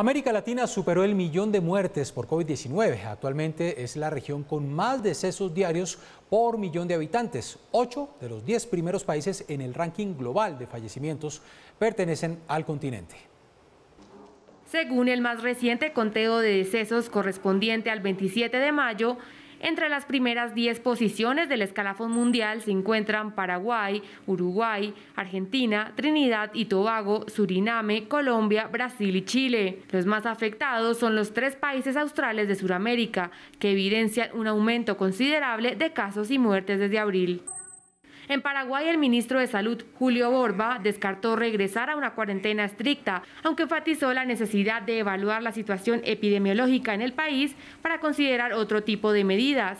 América Latina superó el millón de muertes por COVID-19. Actualmente es la región con más decesos diarios por millón de habitantes. Ocho de los diez primeros países en el ranking global de fallecimientos pertenecen al continente. Según el más reciente conteo de decesos correspondiente al 27 de mayo, entre las primeras 10 posiciones del escalafón mundial se encuentran Paraguay, Uruguay, Argentina, Trinidad y Tobago, Suriname, Colombia, Brasil y Chile. Los más afectados son los tres países australes de Sudamérica, que evidencian un aumento considerable de casos y muertes desde abril. En Paraguay, el ministro de Salud, Julio Borba, descartó regresar a una cuarentena estricta, aunque enfatizó la necesidad de evaluar la situación epidemiológica en el país para considerar otro tipo de medidas.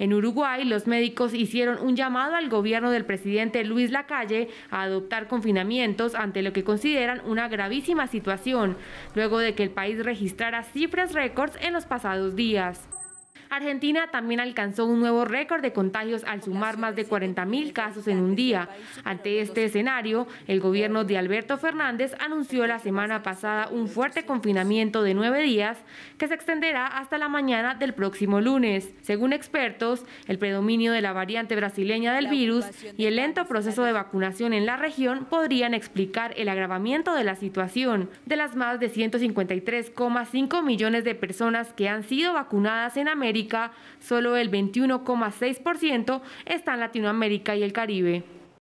En Uruguay, los médicos hicieron un llamado al gobierno del presidente Luis Lacalle a adoptar confinamientos ante lo que consideran una gravísima situación, luego de que el país registrara cifras récords en los pasados días. Argentina también alcanzó un nuevo récord de contagios al sumar más de 40.000 casos en un día. Ante este escenario, el gobierno de Alberto Fernández anunció la semana pasada un fuerte confinamiento de nueve días que se extenderá hasta la mañana del próximo lunes. Según expertos, el predominio de la variante brasileña del virus y el lento proceso de vacunación en la región podrían explicar el agravamiento de la situación. De las más de 153,5 millones de personas que han sido vacunadas en América, solo el 21,6% está en Latinoamérica y el Caribe.